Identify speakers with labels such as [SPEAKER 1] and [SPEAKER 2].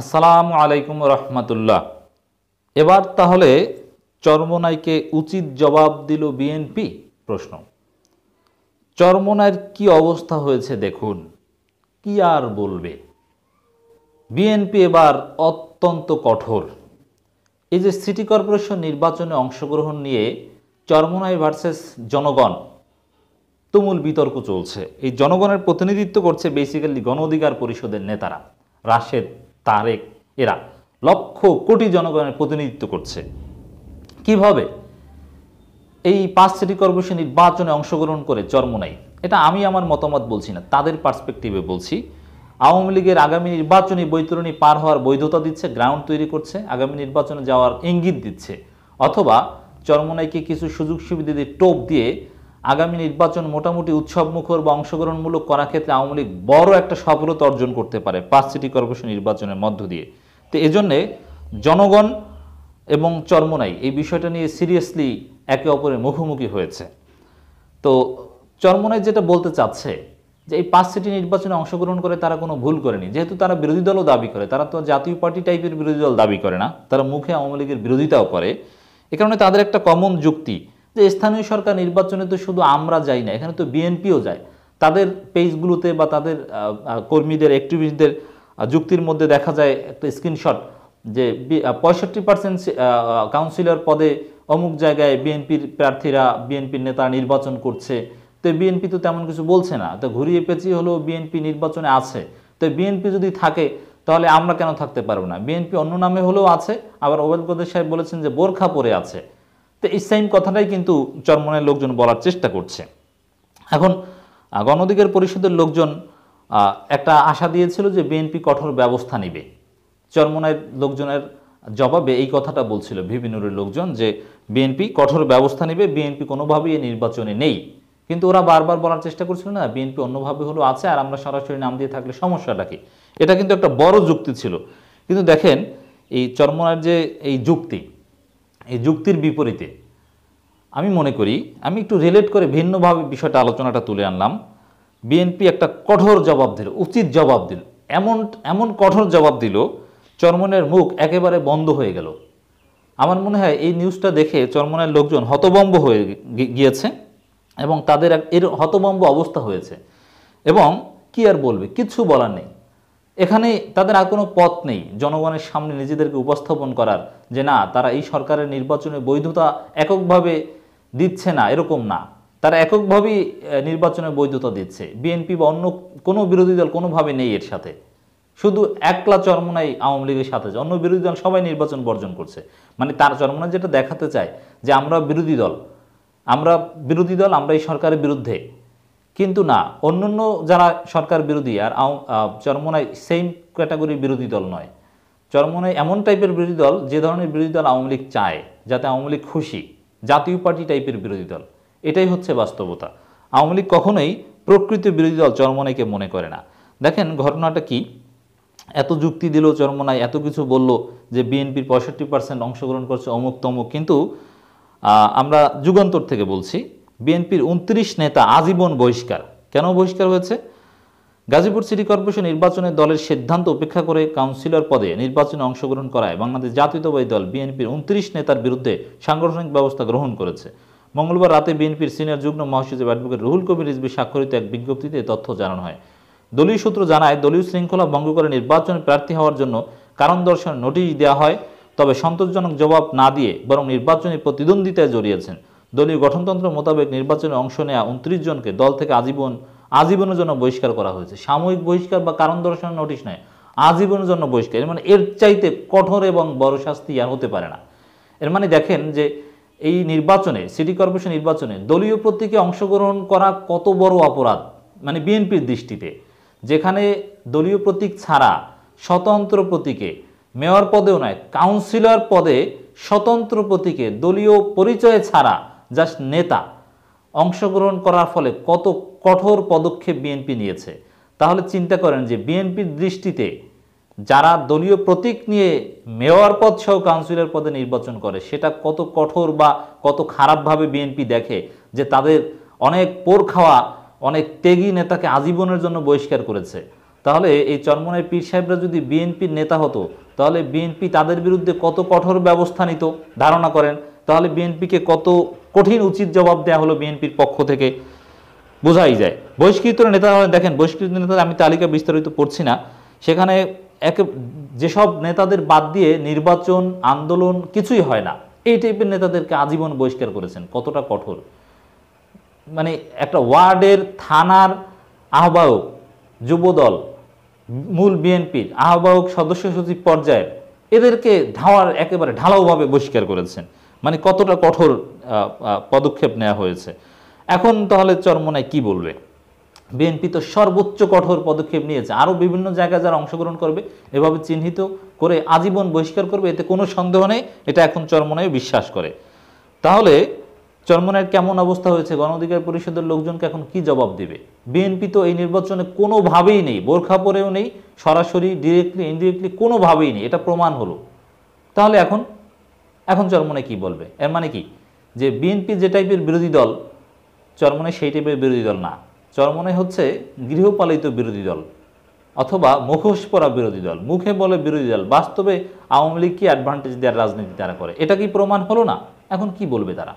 [SPEAKER 1] আসসালামু আলাইকুম রহমতুল্লাহ এবার তাহলে চর্মনাইকে উচিত জবাব দিল বিএনপি প্রশ্ন চর্মনাইয়ের কি অবস্থা হয়েছে দেখুন কি আর বলবে বিএনপি এবার অত্যন্ত কঠোর এই যে সিটি কর্পোরেশন নির্বাচনে অংশগ্রহণ নিয়ে চর্মনাই ভার্সেস জনগণ তুমুল বিতর্ক চলছে এই জনগণের প্রতিনিধিত্ব করছে বেসিক্যালি গণ অধিকার পরিষদের নেতারা রাশেদ তারেক এরা লক্ষ কোটি জনগণের প্রতিনিধিত্ব করছে কিভাবে এই পাঁচ সিটি কর্পোরেশন নির্বাচনে অংশগ্রহণ করে জন্ম নেয় এটা আমি আমার মতামত বলছি না তাদের পার্সপেক্টিভে বলছি আওয়ামী লীগের আগামী নির্বাচনী বৈতরণী পার হওয়ার বৈধতা দিচ্ছে গ্রাউন্ড তৈরি করছে আগামী নির্বাচনে যাওয়ার ইঙ্গিত দিচ্ছে অথবা চরমনাইকে কিছু সুযোগ সুবিধা দিয়ে টোপ দিয়ে আগামী নির্বাচন মোটামুটি উৎসবমুখর বা অংশগ্রহণমূলক করার ক্ষেত্রে আওয়ামী লীগ বড় একটা সফলতা অর্জন করতে পারে পাঁচ সিটি কর্পোরেশন নির্বাচনের মধ্য দিয়ে তো এজন্যে জনগণ এবং চর্মনাই এই বিষয়টা নিয়ে সিরিয়াসলি একে অপরের মুখোমুখি হয়েছে তো চর্মনাই যেটা বলতে চাচ্ছে যে এই পাঁচ সিটি নির্বাচনে অংশগ্রহণ করে তারা কোনো ভুল করেনি যেহেতু তারা বিরোধী দলও দাবি করে তারা তো জাতীয় পার্টি টাইপের বিরোধী দল দাবি করে না তারা মুখে আওয়ামী লীগের বিরোধিতাও করে এ কারণে তাদের একটা কমন যুক্তি যে স্থানীয় সরকার নির্বাচনে তো শুধু আমরা যাই না এখানে তো বিএনপিও যায় তাদের পেজগুলোতে বা তাদের কর্মীদের অ্যাক্টিভিস্টদের যুক্তির মধ্যে দেখা যায় একটা স্ক্রিনশট যে পঁয়ষট্টি পার্সেন্ট কাউন্সিলর পদে অমুক জায়গায় বিএনপির প্রার্থীরা বিএনপির নেতারা নির্বাচন করছে তো বিএনপি তো তেমন কিছু বলছে না তো ঘুরিয়ে পেঁচিয়ে হলেও বিএনপি নির্বাচনে আছে তো বিএনপি যদি থাকে তাহলে আমরা কেন থাকতে পারবো না বিএনপি অন্য নামে হলেও আছে আবার ওবেদ প্রদেশ সাহেব বলেছেন যে বোরখা পরে আছে তো এই সেম কথাটাই কিন্তু চরমনের লোকজন বলার চেষ্টা করছে এখন গণদিকের পরিষদের লোকজন একটা আশা দিয়েছিল যে বিএনপি কঠোর ব্যবস্থা নেবে চরমনের লোকজনের জবাবে এই কথাটা বলছিল ভিবিনুরের লোকজন যে বিএনপি কঠোর ব্যবস্থা নেবে বিএনপি কোনোভাবেই এই নির্বাচনে নেই কিন্তু ওরা বারবার বলার চেষ্টা করছিল না বিএনপি অন্যভাবে হলো আছে আর আমরা সরাসরি নাম দিয়ে থাকলে সমস্যাটা কি এটা কিন্তু একটা বড় যুক্তি ছিল কিন্তু দেখেন এই চরমনার যে এই যুক্তি এই যুক্তির বিপরীতে আমি মনে করি আমি একটু রিলেট করে ভিন্নভাবে বিষয়টা আলোচনাটা তুলে আনলাম বিএনপি একটা কঠোর জবাব দিল উচিত জবাব দিল এমন এমন কঠোর জবাব দিল চরমনের মুখ একেবারে বন্ধ হয়ে গেল আমার মনে হয় এই নিউজটা দেখে চরমনের লোকজন হতবম্ব হয়ে গিয়েছে এবং তাদের এর হতবম্ব অবস্থা হয়েছে এবং কি আর বলবে কিছু বলার নেই এখানে তাদের আর কোনো পথ নেই জনগণের সামনে নিজেদেরকে উপস্থাপন করার যে না তারা এই সরকারের নির্বাচনে বৈধতা এককভাবে দিচ্ছে না এরকম না তারা এককভাবেই নির্বাচনে বৈধতা দিচ্ছে বিএনপি বা অন্য কোনো বিরোধী দল কোনোভাবে নেই এর সাথে শুধু একলা চরমোনাই আওয়ামী লীগের সাথে অন্য বিরোধী দল সবাই নির্বাচন বর্জন করছে মানে তার চরমোনা যেটা দেখাতে চায় যে আমরা বিরোধী দল আমরা বিরোধী দল আমরা এই সরকারের বিরুদ্ধে কিন্তু না অন্য যারা সরকার বিরোধী আর চরমোনায় সেম ক্যাটাগরির বিরোধী দল নয় চরমোনায় এমন টাইপের বিরোধী দল যে ধরনের বিরোধী দল আওয়ামী লীগ চায় যাতে আওয়ামী লীগ খুশি জাতীয় পার্টি টাইপের বিরোধী দল এটাই হচ্ছে বাস্তবতা আওয়ামী লীগ কখনোই প্রকৃত বিরোধী দল চরমোনাইকে মনে করে না দেখেন ঘটনাটা কি এত যুক্তি দিল চরমোনায় এত কিছু বলল যে বিএনপির পঁয়ষট্টি পার্সেন্ট অংশগ্রহণ করছে অমুক তমুক কিন্তু আমরা যুগান্তর থেকে বলছি বিএনপির উনত্রিশ নেতা আজীবন বহিষ্কার কেন বহিষ্কার হয়েছে গাজীপুর সিটি কর্পোরেশন নির্বাচনে দলের সিদ্ধান্ত উপেক্ষা করে কাউন্সিলর পদে নির্বাচনে অংশগ্রহণ করায় বাংলাদেশ জাতীয়তাবাদী দল বিএনপির উনত্রিশ নেতার বিরুদ্ধে সাংগঠনিক ব্যবস্থা গ্রহণ করেছে মঙ্গলবার রাতে বিএনপির সিনিয়র যুগ্ম মহাসচিব অ্যাডভোকেট রুহুল কবির রিজবি স্বাক্ষরিত এক বিজ্ঞপ্তিতে তথ্য জানানো হয় দলীয় সূত্র জানায় দলীয় শৃঙ্খলা ভঙ্গ করে নির্বাচনে প্রার্থী হওয়ার জন্য কারণ দর্শন নোটিশ দেওয়া হয় তবে সন্তোষজনক জবাব না দিয়ে বরং নির্বাচনী প্রতিদ্বন্দ্বিতায় জড়িয়েছেন দলীয় গঠনতন্ত্র মোতাবেক নির্বাচনে অংশ নেওয়া উনত্রিশ জনকে দল থেকে আজীবন আজীবনের জন্য বহিষ্কার করা হয়েছে সাময়িক বহিষ্কার বা কারণ দর্শনের নোটিশ নেয় আজীবনের জন্য বহিষ্কার মানে এর চাইতে কঠোর এবং বড় শাস্তি আর হতে পারে না এর মানে দেখেন যে এই নির্বাচনে সিটি কর্পোরেশন নির্বাচনে দলীয় প্রতীকে অংশগ্রহণ করা কত বড় অপরাধ মানে বিএনপির দৃষ্টিতে যেখানে দলীয় প্রতীক ছাড়া স্বতন্ত্র প্রতীকে মেয়র পদেও নয় কাউন্সিলর পদে স্বতন্ত্র প্রতীকে দলীয় পরিচয় ছাড়া জাস্ট নেতা অংশগ্রহণ করার ফলে কত কঠোর পদক্ষেপ বিএনপি নিয়েছে তাহলে চিন্তা করেন যে বিএনপির দৃষ্টিতে যারা দলীয় প্রতীক নিয়ে মেয়র পদ সহ কাউন্সিলর পদে নির্বাচন করে সেটা কত কঠোর বা কত খারাপভাবে বিএনপি দেখে যে তাদের অনেক পোর খাওয়া অনেক ত্যাগী নেতাকে আজীবনের জন্য বহিষ্কার করেছে তাহলে এই চরমনের পীর সাহেবরা যদি বিএনপির নেতা হতো তাহলে বিএনপি তাদের বিরুদ্ধে কত কঠোর ব্যবস্থা নিত ধারণা করেন তাহলে বিএনপিকে কত কঠিন উচিত জবাব দেওয়া হলো বিএনপির পক্ষ থেকে বোঝাই যায় বহিষ্কৃত নেতা দেখেন বহিষ্কৃত নেতাদের আমি তালিকা বিস্তারিত পড়ছি না সেখানে এক যেসব নেতাদের বাদ দিয়ে নির্বাচন আন্দোলন কিছুই হয় না এই টাইপের নেতাদেরকে আজীবন বহিষ্কার করেছেন কতটা কঠোর মানে একটা ওয়ার্ডের থানার আহ্বায়ক যুবদল মূল বিএনপির আহ্বায়ক সদস্য সচিব পর্যায়ের এদেরকে ধাওয়ার একেবারে ঢালাওভাবে বহিষ্কার করেছেন মানে কতটা কঠোর পদক্ষেপ নেওয়া হয়েছে এখন তাহলে চরমোনায় কি বলবে বিএনপি তো সর্বোচ্চ কঠোর পদক্ষেপ নিয়েছে আরও বিভিন্ন জায়গায় যারা অংশগ্রহণ করবে এভাবে চিহ্নিত করে আজীবন বহিষ্কার করবে এতে কোনো সন্দেহ নেই এটা এখন চরমনায় বিশ্বাস করে তাহলে চরমনায়ের কেমন অবস্থা হয়েছে গণঅধিকার পরিষদের লোকজনকে এখন কি জবাব দিবে বিএনপি তো এই নির্বাচনে কোনোভাবেই নেই বোরখা পরেও নেই সরাসরি ডিরেক্টলি ইনডিরেক্টলি কোনোভাবেই নেই এটা প্রমাণ হলো তাহলে এখন এখন চরমনে কি বলবে এর মানে কি যে বিএনপি যে টাইপের বিরোধী দল চরমনে সেই টাইপের বিরোধী দল না চরমনে হচ্ছে গৃহপালিত বিরোধী দল অথবা মুখোশ পরা বিরোধী দল মুখে বলে বিরোধী দল বাস্তবে আওয়ামী লীগকে অ্যাডভান্টেজ দেওয়ার রাজনীতি তারা করে এটা কি প্রমাণ হলো না এখন কি বলবে তারা